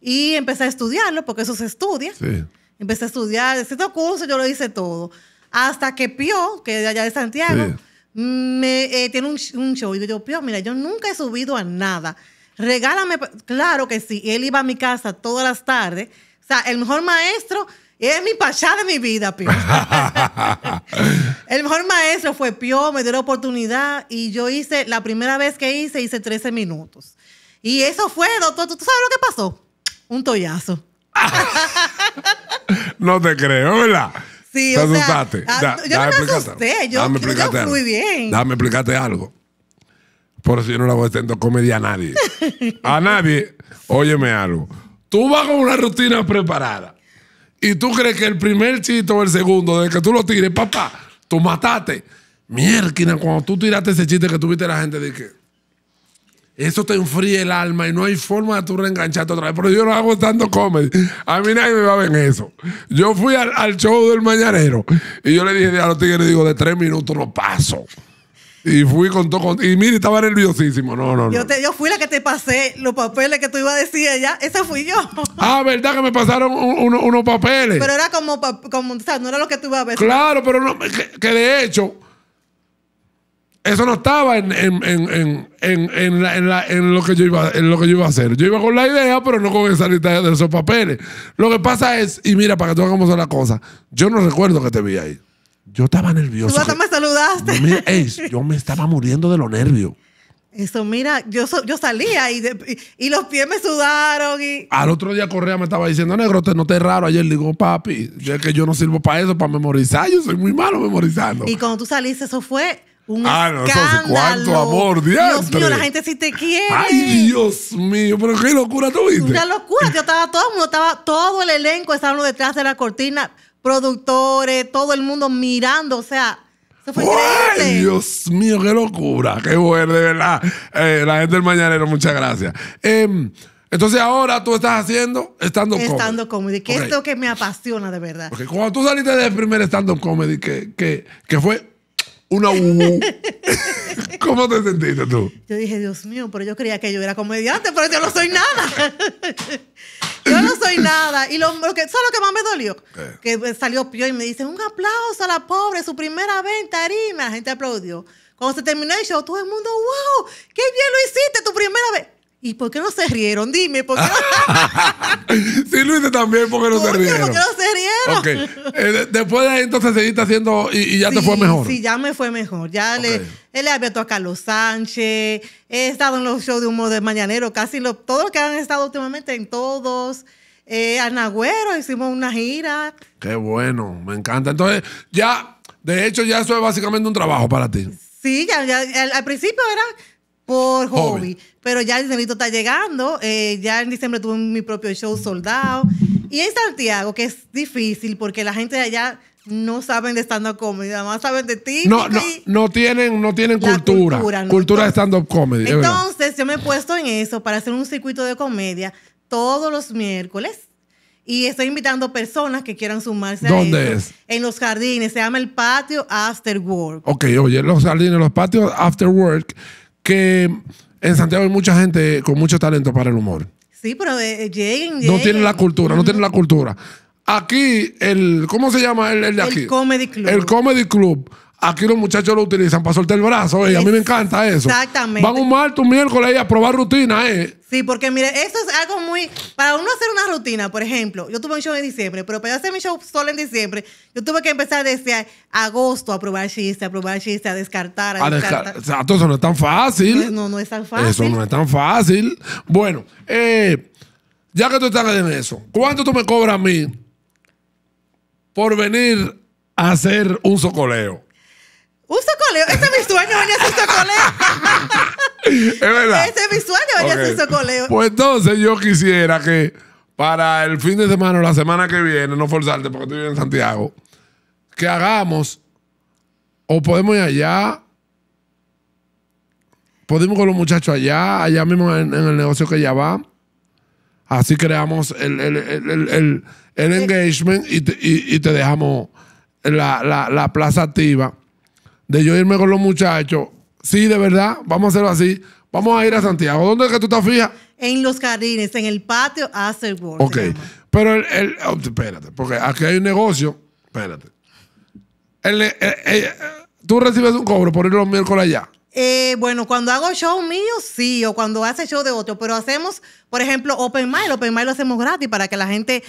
Y empecé a estudiarlo, porque eso se estudia. Sí. Empecé a estudiar, te curso yo lo hice todo. Hasta que pio que de allá de Santiago, sí me, eh, tiene un, show. Y yo digo, Pío, mira, yo nunca he subido a nada. Regálame, claro que sí. él iba a mi casa todas las tardes. O sea, el mejor maestro es mi pachá de mi vida, Pío. el mejor maestro fue Pio, me dio la oportunidad y yo hice, la primera vez que hice, hice 13 minutos. Y eso fue, doctor, ¿tú, sabes lo que pasó? Un tollazo. no te creo, ¿verdad? Sí, o sea, ah, yo asusté, yo, muy bien. Dame explicarte algo. Por si yo no la voy haciendo comedia a nadie. a nadie, óyeme algo. Tú vas con una rutina preparada y tú crees que el primer chiste o el segundo, desde que tú lo tires, papá, tú mataste. Mierda, cuando tú tiraste ese chiste que tuviste la gente, dije... que eso te enfría el alma y no hay forma de tú reengancharte otra vez. Pero yo no hago tanto comedy. A mí nadie me va a ver eso. Yo fui al, show del mañanero y yo le dije a los tigres, digo, de tres minutos no paso. Y fui con todo. Y mire, estaba nerviosísimo. No, no, no. Yo, fui la que te pasé los papeles que tú ibas a decir allá. Esa fui yo. Ah, ¿verdad? Que me pasaron unos papeles. Pero era como, como. O sea, no era lo que tú ibas a ver. Claro, pero no, que de hecho eso no estaba en, en, lo que yo iba, en lo que yo iba a hacer. Yo iba con la idea, pero no con esa lista de esos papeles. Lo que pasa es, y mira, para que tú hagamos una cosa, yo no recuerdo que te vi ahí. Yo estaba nervioso. Tú hasta me saludaste. yo me estaba muriendo de los nervios. Eso, mira, yo, yo salía y, y, los pies me sudaron. Y... Al otro día Correa me estaba diciendo, negro, te noté raro ayer. Le digo, papi, que yo no sirvo para eso, para memorizar. Yo soy muy malo memorizando. Y cuando tú saliste, eso fue un ah, no, escándalo. cuánto amor, Dios mío, la gente sí te quiere. Ay, Dios mío, pero qué locura tú viste! Una locura, yo estaba todo el mundo, estaba todo el elenco, estaban detrás de la cortina, productores, todo el mundo mirando, o sea, se fue ¡Ay, Dios mío, qué locura! ¡Qué bueno, de verdad! Eh, la gente del Mañanero, muchas gracias. Em, entonces ahora tú estás haciendo stand-up comedy. stand comedy, que es lo que me apasiona de verdad. Porque Cuando tú saliste del primer stand-up comedy, que, que, que fue una U. ¿Cómo te sentiste tú? Yo dije, Dios mío, pero yo creía que yo era comediante, pero yo no soy nada. yo no soy nada. Y lo, que, ¿sabes lo que más me dolió? Que salió Pio y me dice, un aplauso a la pobre, su primera venta en tarima. La gente aplaudió. Cuando se terminó el show, todo el mundo, wow, qué bien lo hiciste tu primera vez. ¿Y por qué no se rieron? Dime, ¿por qué no? sí, Luis, también, ¿por qué no se rieron? Eh, después de ahí, entonces seguiste haciendo y, ya te fue mejor. Sí, ya me fue mejor. Ya le, le, he abierto a Carlos Sánchez, he estado en los shows de humor de Mañanero, casi lo, todo que han estado últimamente en todos. Eh, Agüero hicimos una gira. Qué bueno, me encanta. Entonces, ya, de hecho, ya eso es básicamente un trabajo para ti. Sí, al, al principio era por hobby. Pero ya el diseñador está llegando. Eh, ya en diciembre tuve mi propio show soldado. Y en Santiago, que es difícil porque la gente de allá no saben de stand-up comedy, nada más saben de ti. No, no, no tienen, no tienen cultura. Cultura, de stand-up comedy. Entonces, yo me he puesto en eso para hacer un circuito de comedia todos los miércoles. Y estoy invitando personas que quieran sumarse ¿Dónde Es? En los jardines. Se llama el patio After Work. Ok, oye, los jardines, los patios After Work que en Santiago hay mucha gente con mucho talento para el humor. Sí, pero eh, eh No tienen la cultura, no tienen la cultura. Aquí, el, ¿cómo se llama el de aquí? El Comedy Club. El Comedy Club. Aquí los muchachos lo utilizan para soltar el brazo, eh, a mí me encanta eso. Exactamente. Van un martes, un miércoles a probar rutina, ¿eh? Sí, porque mire, eso es algo muy. Para uno hacer una rutina, por ejemplo, yo tuve un show en diciembre, pero para hacer mi show solo en diciembre, yo tuve que empezar desde agosto a probar chiste, a probar chiste, a descartar, a, descartar. Exacto, eso no es tan fácil. Eso pues no, no es tan fácil. Eso no es tan fácil. Bueno, eh, ya que tú estás en eso, ¿cuánto tú me cobras a mí por venir a hacer un socoleo? un socoleo. Ese es mi sueño, ¡Ese a es verdad. Ese es mi sueño, socoleo. Pues entonces yo quisiera que para el fin de semana o la semana que viene, no forzarte porque tú vives en Santiago, que hagamos o podemos ir allá. Podemos con los muchachos allá, allá mismo en, el negocio que ya va. Así creamos el, engagement y te, dejamos la plaza activa de yo irme con los muchachos. Sí, de verdad, vamos a hacerlo así. Vamos a ir a Santiago. ¿Dónde es que tú estás fija? En los jardines, en el patio golpe. Ok, pero el, oh, espérate, porque aquí hay un negocio. Espérate. Eh, eh, eh, tú recibes un cobro por ir los miércoles allá. bueno, cuando hago show mío, sí, o cuando hace show de otro, pero hacemos, por ejemplo, Open Mile. Open Mile lo hacemos gratis para que la gente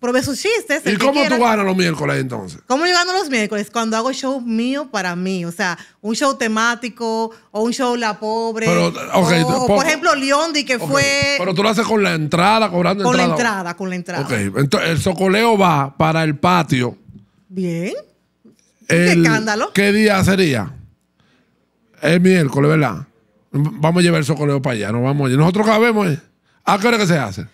probé sus chistes. ¿Y cómo tú ganas los miércoles entonces? ¿Cómo yo gano los miércoles? Cuando hago show mío para mí. O sea, un show temático o un show La Pobre. por, ejemplo, Leondi, que fue. Pero tú lo haces con la entrada, cobrando con entrada. Con la entrada, con la entrada. Ok, entonces el socoleo va para el patio. Bien. ¿Qué escándalo? ¿Qué día sería? El miércoles, ¿verdad? Vamos a llevar el socoleo para allá, no vamos allá. Nosotros cabemos. ¿eh? ¿A qué hora que se hace?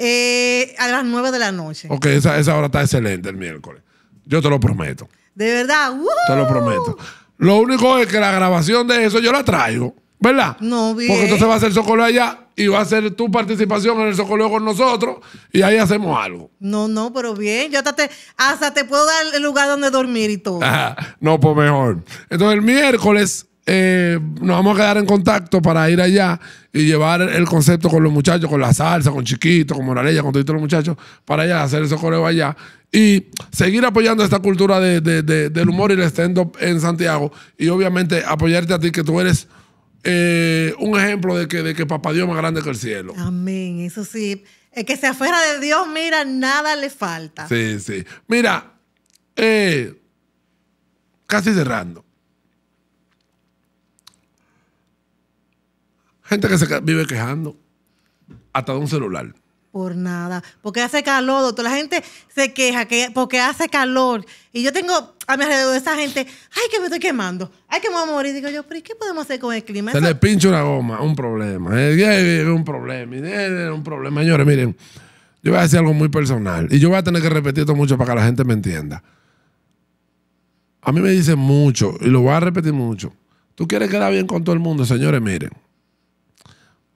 Eh, a las 9 de la noche. Ok, esa, esa hora está excelente el miércoles. Yo te lo prometo. De verdad. Te lo prometo. Lo único es que la grabación de eso yo la traigo. ¿Verdad? No, bien. Porque entonces va a ser socorro allá y va a ser tu participación en el socorro con nosotros y ahí hacemos algo. No, no, pero bien. Yo hasta te, puedo dar el lugar donde dormir y todo. No, pues mejor. Entonces el miércoles eh, nos vamos a quedar en contacto para ir allá y llevar el concepto con los muchachos, con la salsa, con Chiquito, con Moraleja, con todos los muchachos, para allá, hacer esos correo allá y seguir apoyando esta cultura de, del humor y el stand-up en Santiago y obviamente apoyarte a ti que tú eres eh, un ejemplo de que, de que papá Dios es más grande que el cielo. Amén, eso sí. que se afuera de Dios, mira, nada le falta. Sí, sí. Mira, eh, casi cerrando. Gente que se vive quejando hasta de un celular. Por nada. Porque hace calor, doctor. La gente se queja porque hace calor. Y yo tengo a mi alrededor de esa gente, ay, que me estoy quemando. Ay, que me voy a morir. Digo yo, pero qué podemos hacer con el clima? Se le pincha una goma, un problema. Eh, eh, eh, un problema. un problema. Señores, miren, yo voy a decir algo muy personal. Y yo voy a tener que repetir esto mucho para que la gente me entienda. A mí me dicen mucho, y lo voy a repetir mucho. Tú quieres quedar bien con todo el mundo, señores, miren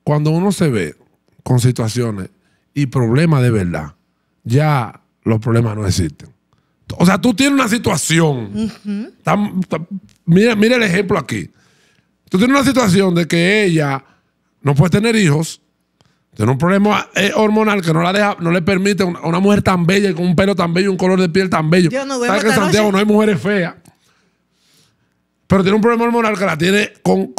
cuando uno se ve con situaciones y problemas de verdad, ya los problemas no existen. O sea, tú tienes una situación. mira, mira el ejemplo aquí. Tú tienes una situación de que ella no puede tener hijos, tiene un problema eh, hormonal que no la deja, no le permite a una, mujer tan bella y con un pelo tan bello, un color de piel tan bello. no que Santiago no hay mujeres feas? Pero tiene un problema hormonal que la tiene con,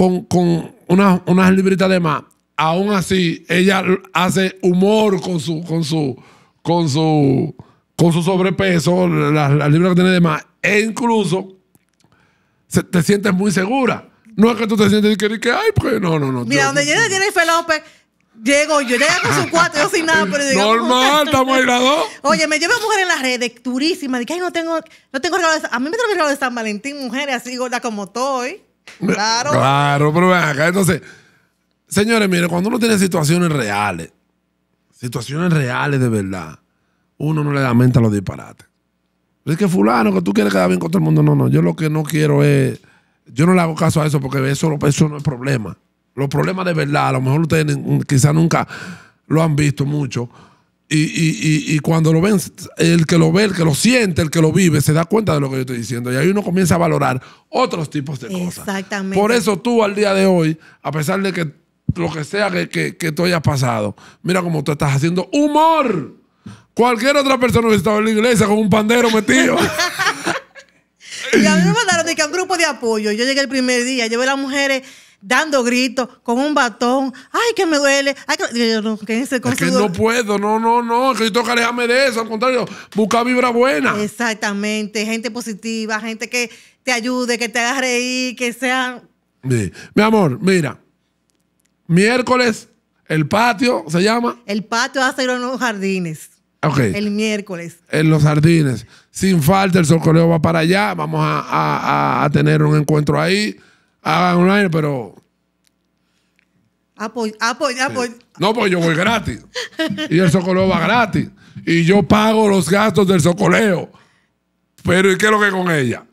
unas libritas de más aún así, ella hace humor con su, con su, con su, con su sobrepeso, las libras que tiene de más, e incluso se, te sientes muy segura. No es que tú te sientes que, que ay, pues no, no, no. Mira, donde llega Jennifer López. Llego yo, llega con su cuatro, yo sin nada, pero digo. Normal, estamos aislados. Oye, me llevo a mujer en las redes, durísima, de que ay, no tengo, no tengo A mí me tengo regalo de San Valentín, mujeres así gorda como estoy. Claro. Claro, pero ven acá, entonces, Señores, mire, cuando uno tiene situaciones reales, situaciones reales de verdad, uno no le lamenta los disparates. Es que fulano, que tú quieres quedar bien con todo el mundo. No, no, yo lo que no quiero es... Yo no le hago caso a eso porque eso, eso no es problema. Los problemas de verdad, a lo mejor ustedes mm, quizá nunca lo han visto mucho. Y, y, cuando lo ven, el que lo ve, el que lo siente, el que lo vive, se da cuenta de lo que yo estoy diciendo. Y ahí uno comienza a valorar otros tipos de cosas. Exactamente. Por eso tú al día de hoy, a pesar de que lo que sea que, tú hayas pasado. Mira cómo tú estás haciendo humor. Cualquier otra persona hubiese estado en la iglesia con un pandero metido. y a mí me mandaron de que un grupo de apoyo. Yo llegué el primer día, llevé a las mujeres dando gritos con un batón. Ay, que me duele. Ay, que... no, no puedo, no, no, no. que yo tengo que alejarme de eso. Al contrario, busca vibra buena. Exactamente. Gente positiva, gente que te ayude, que te haga reír, que sea. Mi amor, mira. Miércoles, el patio se llama. El patio va a en los jardines. ok El miércoles. En los jardines. Sin falta, el socoleo va para allá. Vamos a, a, tener un encuentro ahí. Hagan online, pero. Apoy, ah, pues, apoy, ah, pues, ah, pues. No, pues yo voy gratis. y el Socoleo va gratis. Y yo pago los gastos del Socoleo. Pero ¿y qué es lo que con ella?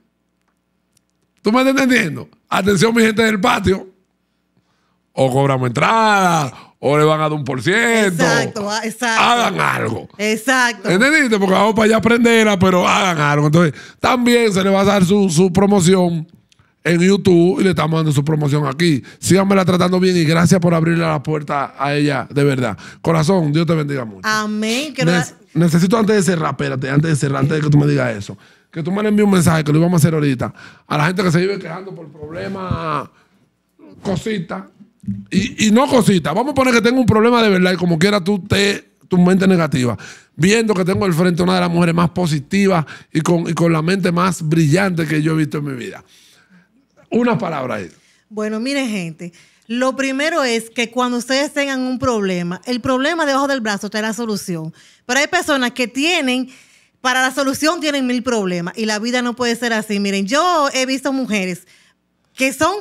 ¿Tú me estás entendiendo? Atención, mi gente del patio o cobramos entrada, o le van a dar un por ciento. Exacto, ah, exacto. Hagan algo. Exacto. ¿Entendiste? Porque vamos para allá a aprenderla, ah, pero hagan algo. Entonces, también se le va a dar su, promoción en YouTube y le estamos dando su promoción aquí. Síganmela tratando bien y gracias por abrirle la puerta a ella, de verdad. Corazón, Dios te bendiga mucho. Amén. necesito antes de cerrar, espérate, antes de cerrar, antes de que tú me digas eso, que tú me envíes un mensaje, que lo íbamos a hacer ahorita, a la gente que se vive quejando por problemas, cositas y, no cosita, vamos a poner que tengo un problema de verdad y como quiera tú te tu mente negativa, viendo que tengo al frente una de las mujeres más positivas y con, la mente más brillante que yo he visto en mi vida. Unas palabras ahí. Bueno, miren gente, lo primero es que cuando ustedes tengan un problema, el problema debajo del brazo está la solución. Pero hay personas que tienen, para la solución tienen mil problemas y la vida no puede ser así. Miren, yo he visto mujeres que son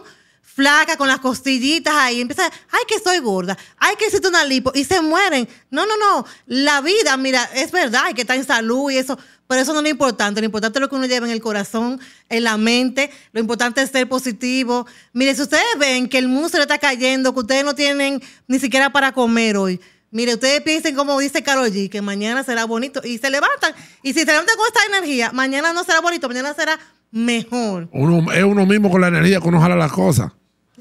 Placa, con las costillitas ahí, empieza, ay que soy gorda, ay que hiciste una lipo y se mueren. No, no, no, la vida, mira, es verdad, hay que estar en salud y eso, pero eso no es lo importante, lo importante es lo que uno lleva en el corazón, en la mente, lo importante es ser positivo. Mire, si ustedes ven que el mundo se le está cayendo, que ustedes no tienen ni siquiera para comer hoy, Mire, ustedes piensen como dice carol G, que mañana será bonito y se levantan. Y si se levantan con esta energía, mañana no será bonito, mañana será mejor. Uno es uno mismo con la energía con uno jala las cosas.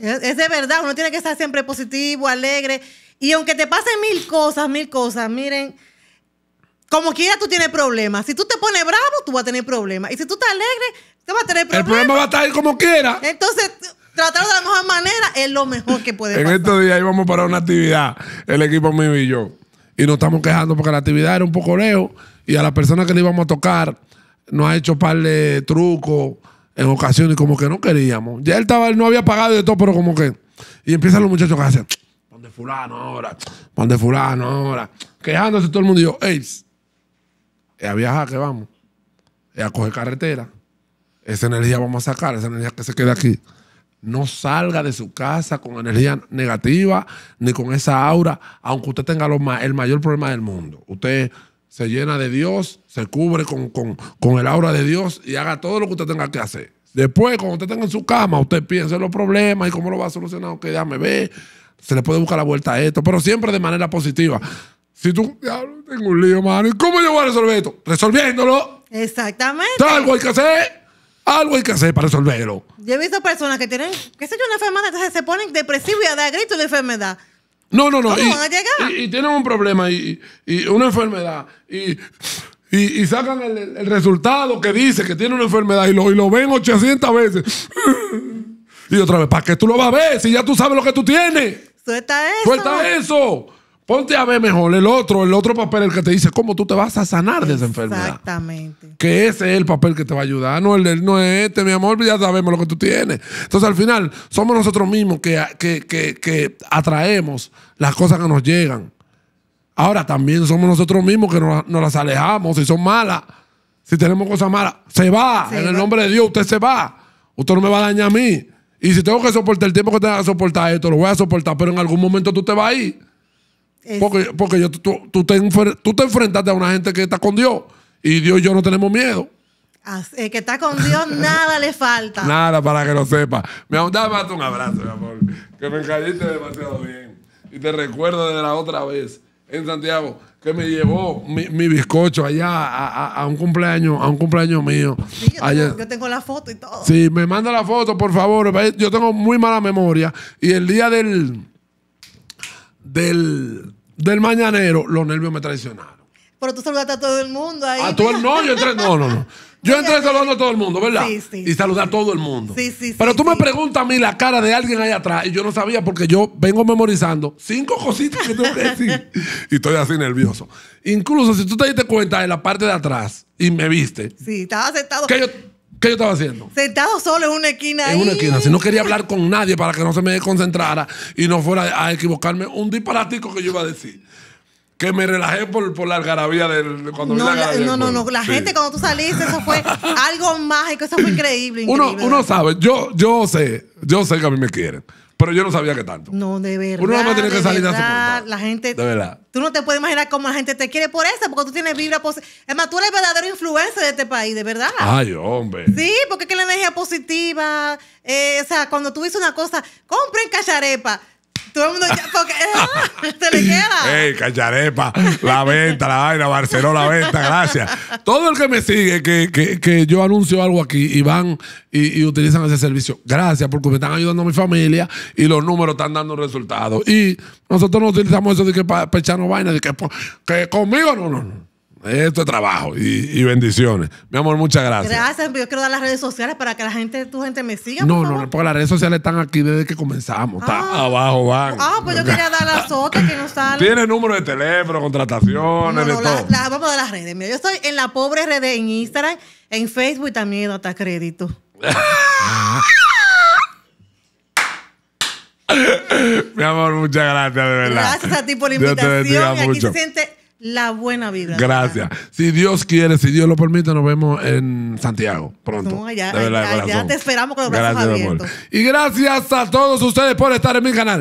Es, de verdad, uno tiene que estar siempre positivo, alegre. Y aunque te pasen mil cosas, mil cosas, miren, como quiera tú tienes problemas. Si tú te pones bravo, tú vas a tener problemas. Y si tú estás alegre, te vas a tener problemas. El problema va a estar como quiera. Entonces, tratar de la mejor manera es lo mejor que puede en En estos días íbamos para una actividad, el equipo mío y yo. Y nos estamos quejando porque la actividad era un poco lejos y a la persona que le íbamos a tocar nos ha hecho par de trucos en ocasiones como que no queríamos. Ya él estaba, él no había pagado y de todo, pero como que. Y empiezan los muchachos a hacer, pon de fulano ahora, pon de fulano ahora. Quejándose todo el mundo y yo, ey, es a viajar que vamos, es a coger carretera. Esa energía vamos a sacar, esa energía que se queda aquí. No salga de su casa con energía negativa ni con esa aura, aunque usted tenga lo el mayor problema del mundo. Usted se llena de Dios, se cubre con, con, con, el aura de Dios y haga todo lo que usted tenga que hacer. Después, cuando usted tenga en su cama, usted piense en los problemas y cómo lo va a solucionar, que ya me ve, se le puede buscar la vuelta a esto, pero siempre de manera positiva. Si tú, diablo, tengo un lío, mano, cómo yo voy a resolver esto? Resolviéndolo. Exactamente. Algo hay que hacer. Algo hay que hacer para resolverlo. Yo he visto personas que tienen, qué sé yo, una enfermedad, entonces se ponen depresivos y a dar gritos de enfermedad. No, no, no. y, tienen un problema y, una enfermedad. Y, sacan el, resultado que dice que tiene una enfermedad y lo, y lo ven 800 veces. y otra vez, ¿para qué tú lo vas a ver si ya tú sabes lo que tú tienes? Suelta eso. Suelta eso. Ponte a ver mejor el otro, el otro papel, el que te dice cómo tú te vas a sanar de esa enfermedad. Exactamente. Que ese es el papel que te va a ayudar. No, el, no es este, mi amor, ya sabemos lo que tú tienes. Entonces, al final, somos nosotros mismos que, atraemos las cosas que nos llegan. Ahora, también somos nosotros mismos que nos, las alejamos. Si son malas, si tenemos cosas malas, se va. en el nombre de Dios, usted se va. Usted no me va a dañar a mí. Y si tengo que soportar el tiempo que tenga que soportar esto, lo voy a soportar, pero en algún momento tú te vas a ir. Porque, yo, tú, tú, te enfrentaste a una gente que está con Dios y Dios y yo no tenemos miedo. el que está con Dios nada le falta. Nada para que lo sepa. Me dame un abrazo, mi amor. Que me caíste demasiado bien. Y te recuerdo de la otra vez en Santiago que me llevó mi, bizcocho allá a, un cumpleaños, a un cumpleaños mío. Sí, yo, tengo, la foto y todo. Sí, me manda la foto, por favor. Yo tengo muy mala memoria. Y el día del del, mañanero, los nervios me traicionaron. Pero tú saludaste a todo el mundo ahí. A no, yo entré, no, no, no. Yo entré saludando a todo el mundo, ¿verdad? Sí, sí. Y saludar a todo el mundo. Sí, sí. Pero tú me preguntas a mí la cara de alguien ahí atrás y yo no sabía porque yo vengo memorizando cinco cositas que tengo que decir y estoy así nervioso. Incluso si tú te diste cuenta de la parte de atrás y me viste. Sí, estaba sentado. Que yo ¿Qué yo estaba haciendo? Sentado solo en una esquina. En una esquina. Si no quería hablar con nadie para que no se me concentrara y no fuera a equivocarme, un disparatico que yo iba a decir. Que me relajé por, la algarabía de cuando me No, no, no. La gente cuando tú saliste, eso fue algo mágico. Eso fue increíble. increíble uno, uno sabe. Yo, yo sé. Yo sé que a mí me quieren. Pero yo no sabía que tanto. No, de verdad. Uno no tiene que salir de a La gente. De verdad. Tú no te puedes imaginar cómo la gente te quiere por eso, porque tú tienes vibra positiva. Es más, tú eres el verdadero influencer de este país, de verdad. Ay, hombre. Sí, porque es que la energía positiva. Eh, o sea, cuando tú dices una cosa, compren cacharepa. Todo el mundo ya, se le queda. Ey, cacharepa, la venta, la vaina, Barcelona, la venta, gracias. Todo el que me sigue, que, que, que yo anuncio algo aquí y van y, utilizan ese servicio, gracias porque me están ayudando a mi familia y los números están dando resultados. Y nosotros no utilizamos eso de que para echarnos vaina, de que, que conmigo no, no, no. Esto es trabajo y, bendiciones. Mi amor, muchas gracias. Gracias, yo quiero dar las redes sociales para que la gente, tu gente me siga. No, por no, porque las redes sociales están aquí desde que comenzamos. Está ah. abajo, van. Ah, pues yo quería dar las otras que no salen. Tiene número de teléfono, contrataciones, no, de vamos a dar las redes. yo estoy en la pobre red en Instagram, en Facebook también hasta crédito. Mi amor, muchas gracias, de verdad. Gracias a ti por la invitación. y aquí se siente la buena vibra. Gracias. Si Dios quiere, si Dios lo permite, nos vemos en Santiago pronto. No, allá, te esperamos con los brazos abiertos. Y gracias a todos ustedes por estar en mi canal.